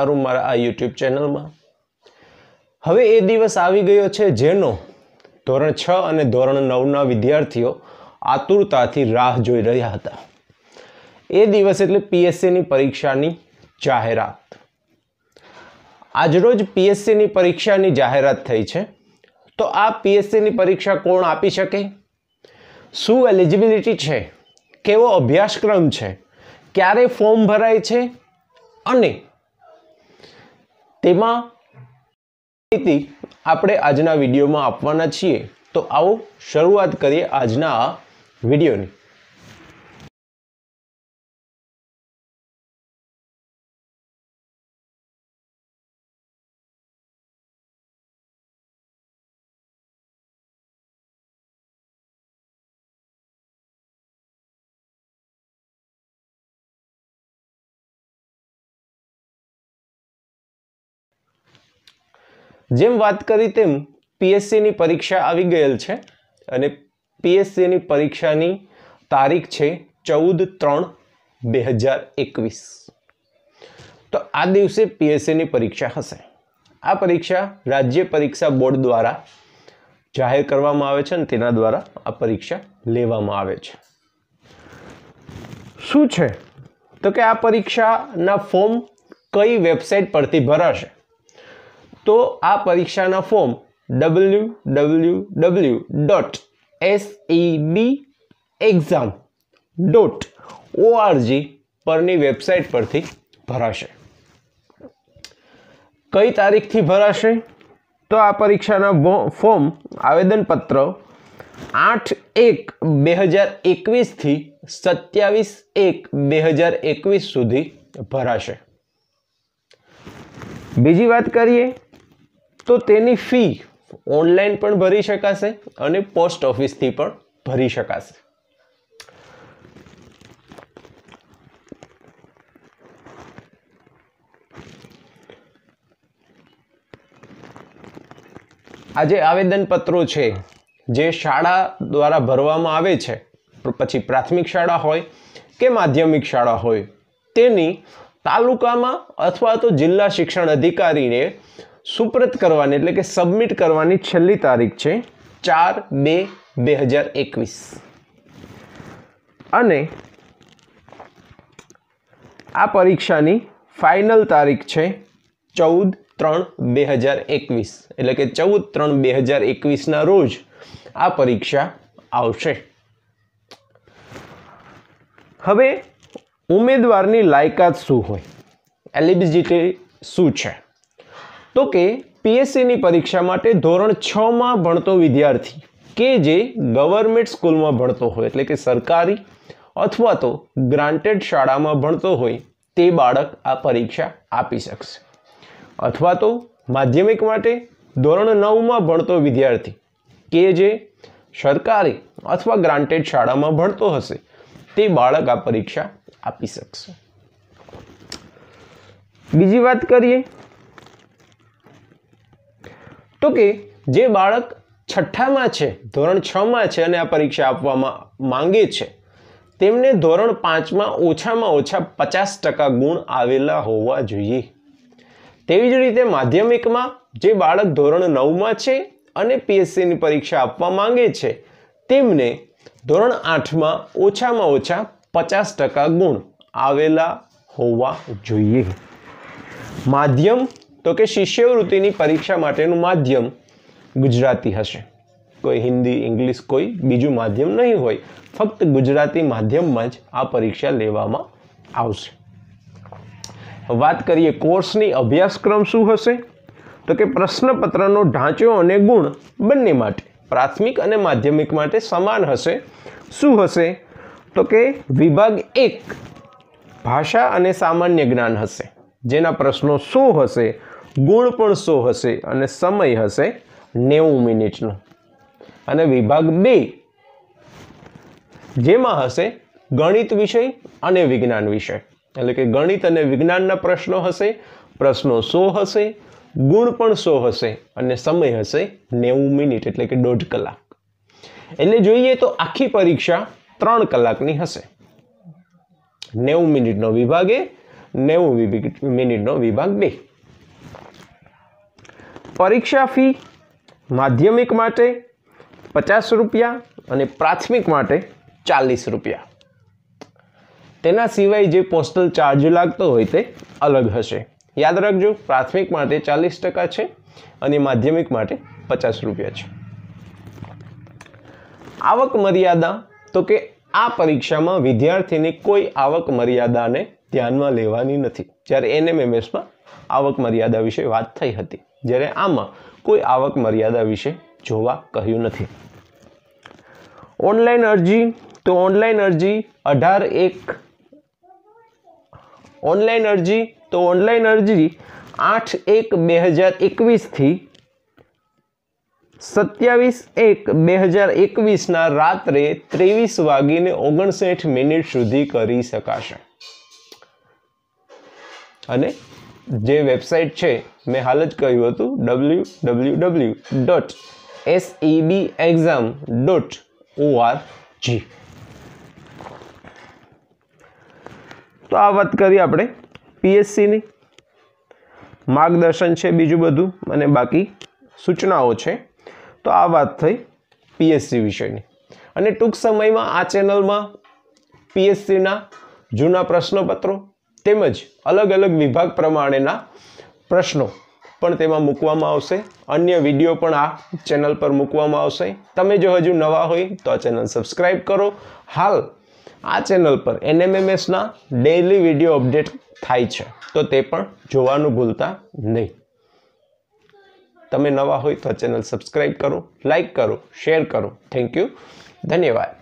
મારું મારા આ યુટ્યુબ ચેનલમાં હવે એ દિવસ આવી ગયો છે જેનો ધોરણ છ અને ધોરણ નવના વિદ્યાર્થીઓ આતુરતાથી રાહ જોઈ રહ્યા હતા એ દિવસ એટલે પીએસસીની પરીક્ષાની જાહેરાત આજરોજ પીએસસીની પરીક્ષાની જાહેરાત થઈ છે તો આ પીએસસીની પરીક્ષા કોણ આપી શકે શું એલિજિબિલિટી છે કેવો અભ્યાસક્રમ છે ક્યારે ફોર્મ ભરાય છે અને તેમાં આપણે આજના વિડીયોમાં આપવાના છીએ તો આવો શરૂઆત કરીએ આજના વિડીયોની જેમ વાત કરી તેમ પીએસસીની પરીક્ષા આવી ગયેલ છે અને પીએસસીની પરીક્ષાની તારીખ છે ચૌદ ત્રણ બે હજાર એકવીસ તો આ દિવસે પીએસસીની પરીક્ષા હશે આ પરીક્ષા રાજ્ય પરીક્ષા બોર્ડ દ્વારા જાહેર કરવામાં આવે છે અને તેના દ્વારા આ પરીક્ષા લેવામાં આવે છે શું છે તો કે આ પરીક્ષાના ફોર્મ કઈ વેબસાઇટ પરથી ભરાશે તો આ પરીક્ષાના form W W W dot SEB exam dot ORG પરની વેબસાઇટ પરથી ભરાશે કઈ તારીખથી ભરાશે તો આ પરીક્ષાના ફોર્મ આવેદનપત્ર આઠ એક બે હજાર એકવીસથી સત્યાવીસ એક બે હજાર એકવીસ સુધી ભરાશે બીજી વાત કરીએ તો તેની ફી ઓનલાઈન પણ ભરી શકાશે અને પોસ્ટ ઓફિસથી પણ ભરી શકાશે આ જે આવેદનપત્રો છે જે શાળા દ્વારા ભરવામાં આવે છે પછી પ્રાથમિક શાળા હોય કે માધ્યમિક શાળા હોય તેની તાલુકામાં અથવા તો જિલ્લા શિક્ષણ અધિકારીને સુપ્રત કરવાની એટલે કે સબમિટ કરવાની છેલ્લી તારીખ છે ચાર બે બે હજાર એકવીસ અને આ પરીક્ષાની ફાઇનલ તારીખ છે ચૌદ ત્રણ બે હજાર એકવીસ એટલે કે ચૌદ ત્રણ બે હજાર એકવીસના રોજ આ પરીક્ષા આવશે હવે ઉમેદવારની લાયકાત શું હોય એલિબિઝિટી e શું છે તો કે પીએસસીની પરીક્ષા માટે ધોરણ છમાં ભણતો વિદ્યાર્થી કે જે ગવર્મેન્ટ સ્કૂલમાં ભણતો હોય એટલે કે સરકારી અથવા તો ગ્રાન્ટેડ શાળામાં ભણતો હોય તે બાળક આ પરીક્ષા આપી શકશે અથવા તો માધ્યમિક માટે ધોરણ નવમાં ભણતો વિદ્યાર્થી કે જે સરકારી અથવા ગ્રાન્ટેડ શાળામાં ભણતો હશે તે બાળક આ પરીક્ષા આપી શકશે બીજી વાત કરીએ તો કે જે બાળક છઠ્ઠામાં છે ધોરણ છમાં છે અને આ પરીક્ષા આપવામાં માંગે છે તેમને ધોરણ પાંચમાં ઓછામાં ઓછા પચાસ ટકા ગુણ આવેલા હોવા જોઈએ તેવી જ રીતે માધ્યમિકમાં જે બાળક ધોરણ નવમાં છે અને પીએસસીની પરીક્ષા આપવા માંગે છે તેમને ધોરણ આઠમાં ઓછામાં ઓછા પચાસ ટકા ગુણ આવેલા હોવા જોઈએ માધ્યમ તો કે શિષ્યવૃત્તિની પરીક્ષા માટેનું માધ્યમ ગુજરાતી હશે કોઈ હિન્દી ઇંગ્લિશ કોઈ બીજું માધ્યમ નહીં હોય ફક્ત ગુજરાતી માધ્યમમાં જ આ પરીક્ષા લેવામાં આવશે વાત કરીએ કોર્સની અભ્યાસક્રમ શું હશે તો કે પ્રશ્નપત્રનો ઢાંચો અને ગુણ બંને માટે પ્રાથમિક અને માધ્યમિક માટે સમાન હશે શું હશે તો કે વિભાગ એક ભાષા અને સામાન્ય જ્ઞાન હશે જેના પ્રશ્નો શું હશે ગુણ પણ સો હશે અને સમય હશે નેવું મિનિટનો અને વિભાગ બે જેમાં હશે ગણિત વિષય અને વિજ્ઞાન વિષય એટલે કે ગણિત અને વિજ્ઞાનના પ્રશ્નો હશે પ્રશ્નો સો હશે ગુણ પણ સો હશે અને સમય હશે નેવું મિનિટ એટલે કે દોઢ કલાક એટલે જોઈએ તો આખી પરીક્ષા ત્રણ કલાકની હશે નેવું મિનિટનો વિભાગ એ નેવું મિનિટનો વિભાગ બે પરીક્ષા ફી માધ્યમિક માટે પચાસ રૂપિયા અને પ્રાથમિક માટે ચાલીસ રૂપિયા તેના સિવાય જે પોસ્ટલ ચાર્જ લાગતો હોય તે અલગ હશે યાદ રાખજો પ્રાથમિક માટે ચાલીસ ટકા છે અને માધ્યમિક માટે પચાસ રૂપિયા છે આવક મર્યાદા તો કે આ પરીક્ષામાં વિદ્યાર્થીની કોઈ આવક મર્યાદાને ધ્યાનમાં લેવાની નથી જ્યારે એનએમએમએસમાં આવક મર્યાદા વિશે વાત થઈ હતી જ્યારે આમાં કોઈ આવક મર્યાદા વિશે જોવા કહ્યું નથી ઓનલાઈન અરજી તો ઓનલાઈન અરજી અઢાર એક ઓનલાઈન અરજી તો ઓનલાઈન અરજી આઠ એક બે હજાર એકવીસથી સત્યાવીસ એક બે હજાર એકવીસના રાત્રે ત્રેવીસ વાગીને ઓગણસાઠ મિનિટ સુધી કરી શકાશે અને જે વેબસાઇટ છે મેં હાલ જ કહ્યું હતું W W W dot SEB exam dot OR G તો આ વાત કરી આપણે પીએસસીની માર્ગદર્શન છે બીજું બધું અને બાકી સૂચનાઓ છે તો આ વાત થઈ પીએસસી વિષયની અને ટૂંક સમયમાં આ ચેનલમાં પીએસસીના જૂના પ્રશ્નપત્રો તેમજ અલગ અલગ વિભાગ પ્રમાણેના પ્રશ્નો પણ તેમાં મૂકવામાં આવશે અન્ય વિડીયો પણ આ ચેનલ પર મૂકવામાં આવશે તમે જો હજુ નવા હોય તો આ ચેનલ સબસ્ક્રાઈબ કરો હાલ આ ચેનલ પર એનએમએમએસના ડેઇલી વિડીયો અપડેટ થાય છે તો તે પણ જોવાનું ભૂલતા નહીં તમે નવા હોય તો ચેનલ સબસ્ક્રાઈબ કરો લાઈક કરો શેર કરો થેન્ક યુ ધન્યવાદ